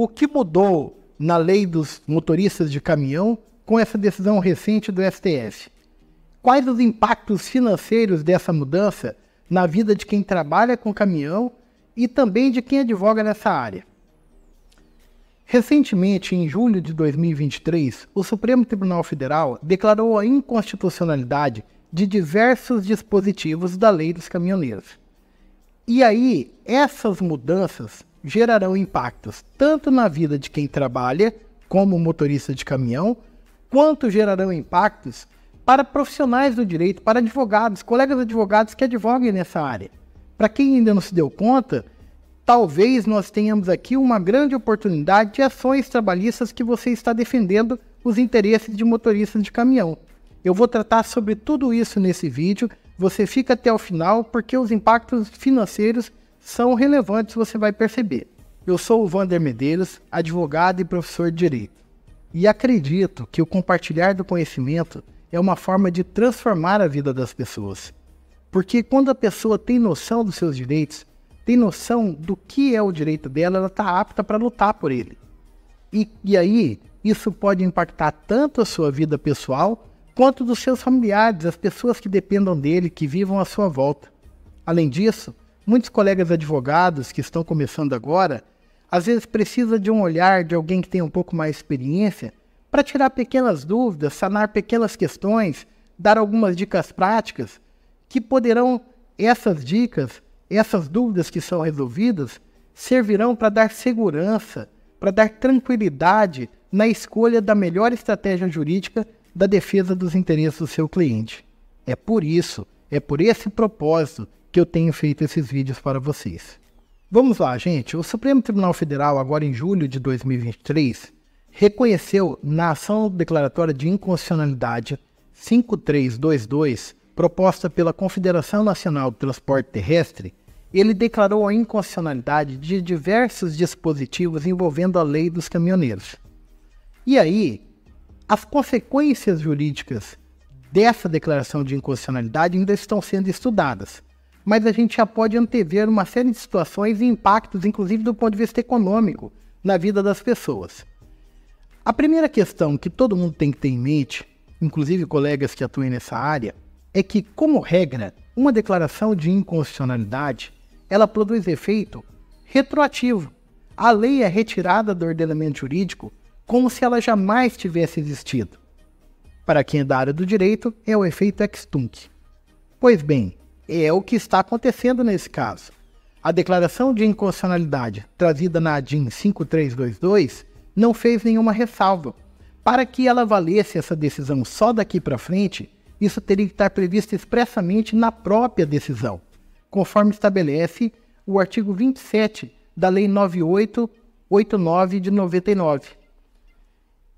O que mudou na lei dos motoristas de caminhão com essa decisão recente do STF? Quais os impactos financeiros dessa mudança na vida de quem trabalha com caminhão e também de quem advoga nessa área? Recentemente, em julho de 2023, o Supremo Tribunal Federal declarou a inconstitucionalidade de diversos dispositivos da Lei dos Caminhoneiros. E aí, essas mudanças gerarão impactos tanto na vida de quem trabalha como motorista de caminhão, quanto gerarão impactos para profissionais do direito, para advogados, colegas advogados que advoguem nessa área. Para quem ainda não se deu conta, talvez nós tenhamos aqui uma grande oportunidade de ações trabalhistas que você está defendendo os interesses de motoristas de caminhão. Eu vou tratar sobre tudo isso nesse vídeo. Você fica até o final porque os impactos financeiros são relevantes, você vai perceber. Eu sou o Vander Medeiros, advogado e professor de direito, e acredito que o compartilhar do conhecimento é uma forma de transformar a vida das pessoas. Porque quando a pessoa tem noção dos seus direitos, tem noção do que é o direito dela, ela está apta para lutar por ele. E, e aí, isso pode impactar tanto a sua vida pessoal quanto dos seus familiares, as pessoas que dependam dele, que vivam à sua volta. Além disso, Muitos colegas advogados que estão começando agora, às vezes precisa de um olhar de alguém que tem um pouco mais experiência para tirar pequenas dúvidas, sanar pequenas questões, dar algumas dicas práticas que poderão essas dicas, essas dúvidas que são resolvidas, servirão para dar segurança, para dar tranquilidade na escolha da melhor estratégia jurídica da defesa dos interesses do seu cliente. É por isso, é por esse propósito que eu tenho feito esses vídeos para vocês. Vamos lá, gente. O Supremo Tribunal Federal, agora em julho de 2023, reconheceu na ação declaratória de inconstitucionalidade 5322, proposta pela Confederação Nacional do Transporte Terrestre, ele declarou a inconstitucionalidade de diversos dispositivos envolvendo a lei dos caminhoneiros. E aí, as consequências jurídicas dessa declaração de inconstitucionalidade ainda estão sendo estudadas mas a gente já pode antever uma série de situações e impactos, inclusive do ponto de vista econômico, na vida das pessoas. A primeira questão que todo mundo tem que ter em mente, inclusive colegas que atuem nessa área, é que, como regra, uma declaração de inconstitucionalidade ela produz efeito retroativo. A lei é retirada do ordenamento jurídico como se ela jamais tivesse existido. Para quem é da área do direito, é o efeito ex Pois bem, é o que está acontecendo nesse caso. A declaração de inconstitucionalidade trazida na ADIM 5322 não fez nenhuma ressalva. Para que ela valesse essa decisão só daqui para frente, isso teria que estar previsto expressamente na própria decisão, conforme estabelece o artigo 27 da Lei 9889 de 99.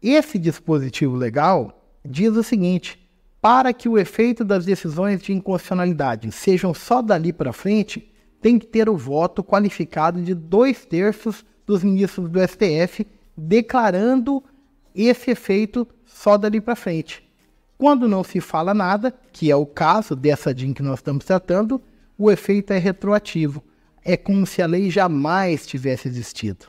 Esse dispositivo legal diz o seguinte: para que o efeito das decisões de inconstitucionalidade sejam só dali para frente, tem que ter o voto qualificado de dois terços dos ministros do STF declarando esse efeito só dali para frente. Quando não se fala nada, que é o caso dessa DIN que nós estamos tratando, o efeito é retroativo. É como se a lei jamais tivesse existido.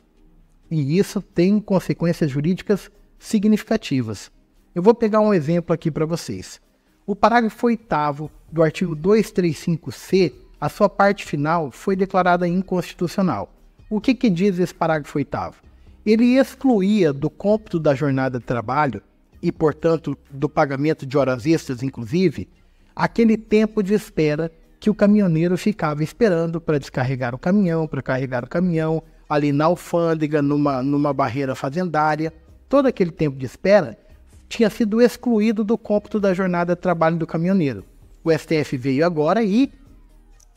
E isso tem consequências jurídicas significativas. Eu vou pegar um exemplo aqui para vocês. O parágrafo 8 do artigo 235C, a sua parte final, foi declarada inconstitucional. O que, que diz esse parágrafo 8? Ele excluía do cômputo da jornada de trabalho e, portanto, do pagamento de horas extras, inclusive, aquele tempo de espera que o caminhoneiro ficava esperando para descarregar o caminhão, para carregar o caminhão, ali na alfândega, numa, numa barreira fazendária. Todo aquele tempo de espera tinha sido excluído do cômputo da jornada de trabalho do caminhoneiro. O STF veio agora e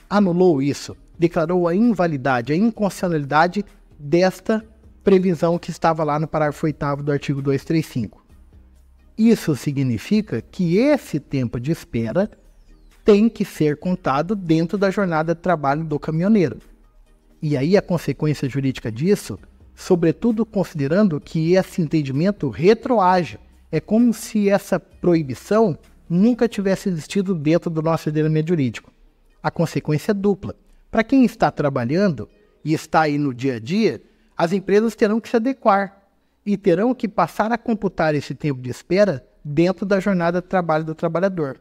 anulou isso, declarou a invalidade, a inconstitucionalidade desta previsão que estava lá no parágrafo 8 do artigo 235. Isso significa que esse tempo de espera tem que ser contado dentro da jornada de trabalho do caminhoneiro. E aí a consequência jurídica disso, sobretudo considerando que esse entendimento retroage é como se essa proibição nunca tivesse existido dentro do nosso ordenamento jurídico. A consequência é dupla. Para quem está trabalhando e está aí no dia a dia, as empresas terão que se adequar e terão que passar a computar esse tempo de espera dentro da jornada de trabalho do trabalhador.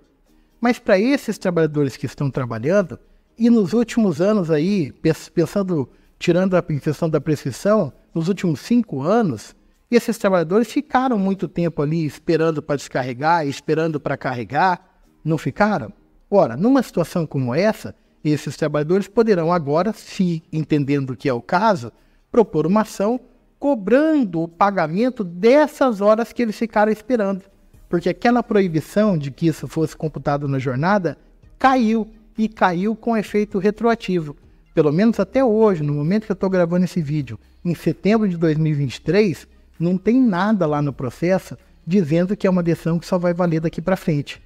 Mas para esses trabalhadores que estão trabalhando, e nos últimos anos aí, pensando, tirando a questão da prescrição, nos últimos cinco anos, esses trabalhadores ficaram muito tempo ali esperando para descarregar, esperando para carregar, não ficaram? Ora, numa situação como essa, esses trabalhadores poderão agora, se entendendo que é o caso, propor uma ação cobrando o pagamento dessas horas que eles ficaram esperando. Porque aquela proibição de que isso fosse computado na jornada caiu e caiu com efeito retroativo. Pelo menos até hoje, no momento que eu estou gravando esse vídeo, em setembro de 2023, não tem nada lá no processo dizendo que é uma decisão que só vai valer daqui para frente.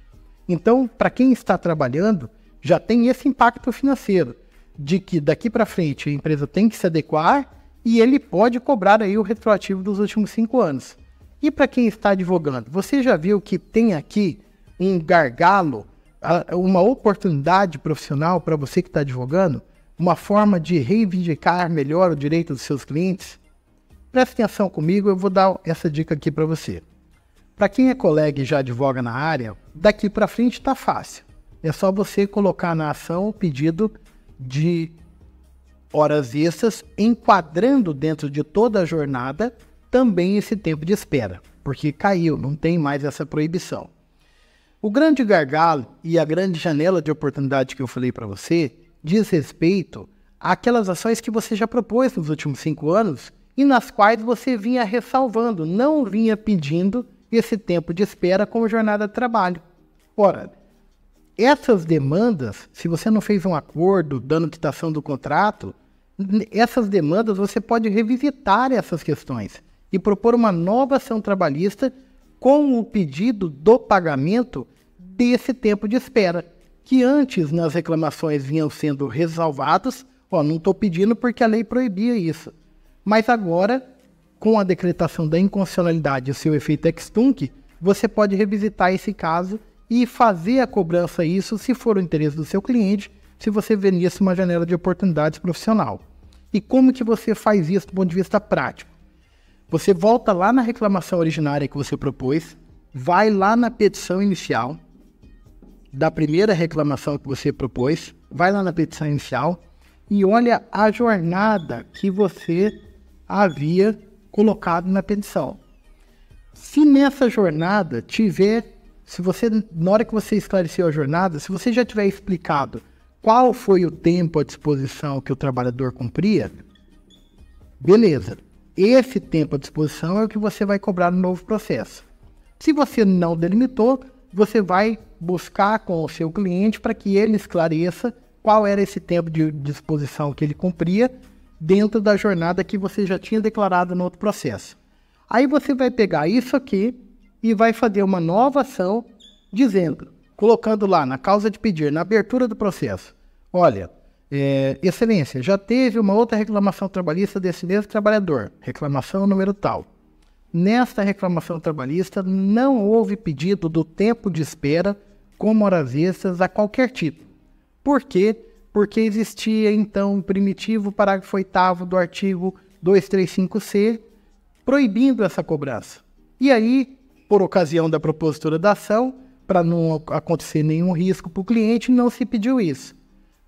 Então, para quem está trabalhando, já tem esse impacto financeiro de que daqui para frente a empresa tem que se adequar e ele pode cobrar aí o retroativo dos últimos cinco anos. E para quem está advogando, você já viu que tem aqui um gargalo, uma oportunidade profissional para você que está advogando, uma forma de reivindicar melhor o direito dos seus clientes? Preste atenção comigo, eu vou dar essa dica aqui para você. Para quem é colega e já advoga na área, daqui para frente está fácil. É só você colocar na ação o pedido de horas extras, enquadrando dentro de toda a jornada também esse tempo de espera, porque caiu, não tem mais essa proibição. O grande gargalo e a grande janela de oportunidade que eu falei para você diz respeito àquelas ações que você já propôs nos últimos cinco anos e nas quais você vinha ressalvando, não vinha pedindo esse tempo de espera como jornada de trabalho. Ora, essas demandas, se você não fez um acordo dando quitação do contrato, essas demandas você pode revisitar essas questões e propor uma nova ação trabalhista com o pedido do pagamento desse tempo de espera, que antes nas reclamações vinham sendo ressalvados. Ó, não estou pedindo porque a lei proibia isso. Mas agora, com a decretação da inconstitucionalidade e o seu efeito tunc, você pode revisitar esse caso e fazer a cobrança isso se for o interesse do seu cliente, se você vê nisso uma janela de oportunidades profissional. E como que você faz isso do ponto de vista prático? Você volta lá na reclamação originária que você propôs, vai lá na petição inicial da primeira reclamação que você propôs, vai lá na petição inicial e olha a jornada que você havia colocado na petição. Se nessa jornada tiver, se você, na hora que você esclareceu a jornada, se você já tiver explicado qual foi o tempo à disposição que o trabalhador cumpria, beleza. Esse tempo à disposição é o que você vai cobrar no novo processo. Se você não delimitou, você vai buscar com o seu cliente para que ele esclareça qual era esse tempo de disposição que ele cumpria dentro da jornada que você já tinha declarado no outro processo. Aí você vai pegar isso aqui e vai fazer uma nova ação dizendo, colocando lá na causa de pedir, na abertura do processo, olha, é, excelência, já teve uma outra reclamação trabalhista desse mesmo trabalhador, reclamação número tal. Nesta reclamação trabalhista não houve pedido do tempo de espera como horas extras a qualquer tipo, porque porque existia então um primitivo parágrafo 8 do artigo 235C proibindo essa cobrança. E aí, por ocasião da propositura da ação, para não acontecer nenhum risco para o cliente, não se pediu isso.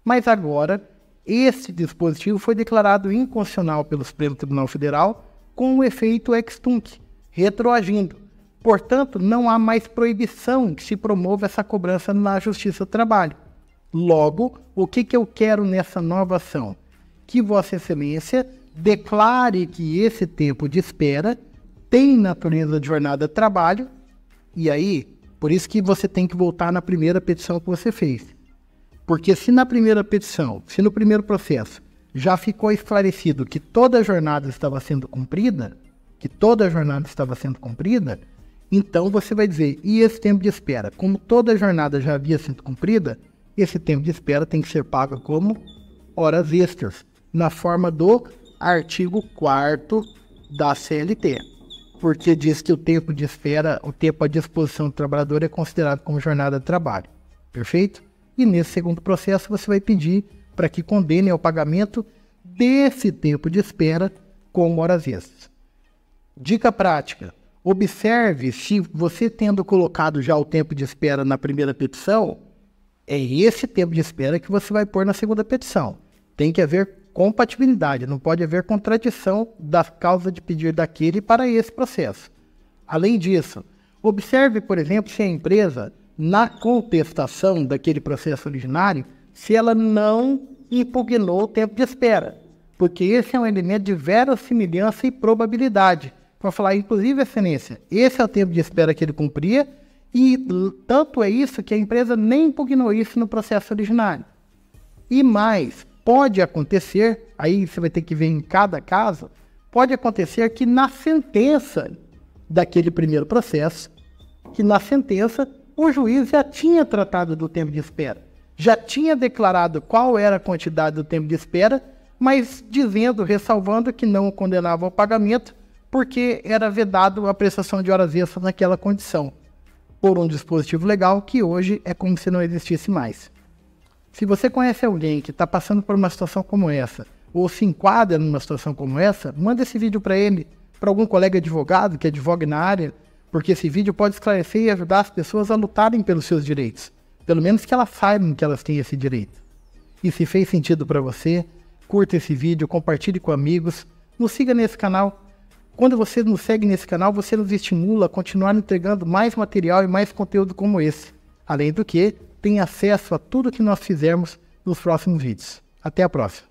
Mas agora, este dispositivo foi declarado inconstitucional pelo Supremo Tribunal Federal com o efeito ex tunc, retroagindo. Portanto, não há mais proibição que se promova essa cobrança na Justiça do Trabalho. Logo, o que, que eu quero nessa nova ação? Que Vossa Excelência declare que esse tempo de espera tem natureza de jornada de trabalho, e aí, por isso que você tem que voltar na primeira petição que você fez. Porque se na primeira petição, se no primeiro processo, já ficou esclarecido que toda a jornada estava sendo cumprida, que toda a jornada estava sendo cumprida, então você vai dizer, e esse tempo de espera, como toda a jornada já havia sido cumprida, esse tempo de espera tem que ser pago como horas extras, na forma do artigo 4 da CLT, porque diz que o tempo de espera, o tempo à disposição do trabalhador é considerado como jornada de trabalho. Perfeito? E nesse segundo processo você vai pedir para que condenem ao pagamento desse tempo de espera como horas extras. Dica prática: observe se você tendo colocado já o tempo de espera na primeira petição, é esse tempo de espera que você vai pôr na segunda petição. Tem que haver compatibilidade, não pode haver contradição da causa de pedir daquele para esse processo. Além disso, observe, por exemplo, se a empresa, na contestação daquele processo originário, se ela não impugnou o tempo de espera, porque esse é um elemento de verossimilhança e probabilidade. Para falar, inclusive, excelência, esse é o tempo de espera que ele cumpria e tanto é isso que a empresa nem impugnou isso no processo originário. E mais, pode acontecer, aí você vai ter que ver em cada caso, pode acontecer que na sentença daquele primeiro processo, que na sentença o juiz já tinha tratado do tempo de espera, já tinha declarado qual era a quantidade do tempo de espera, mas dizendo, ressalvando que não condenava ao pagamento, porque era vedado a prestação de horas extras naquela condição por um dispositivo legal que hoje é como se não existisse mais. Se você conhece alguém que está passando por uma situação como essa, ou se enquadra numa situação como essa, manda esse vídeo para ele, para algum colega advogado que advogue na área, porque esse vídeo pode esclarecer e ajudar as pessoas a lutarem pelos seus direitos. Pelo menos que elas saibam que elas têm esse direito. E se fez sentido para você, curta esse vídeo, compartilhe com amigos, nos siga nesse canal quando você nos segue nesse canal, você nos estimula a continuar entregando mais material e mais conteúdo como esse. Além do que, tem acesso a tudo que nós fizermos nos próximos vídeos. Até a próxima!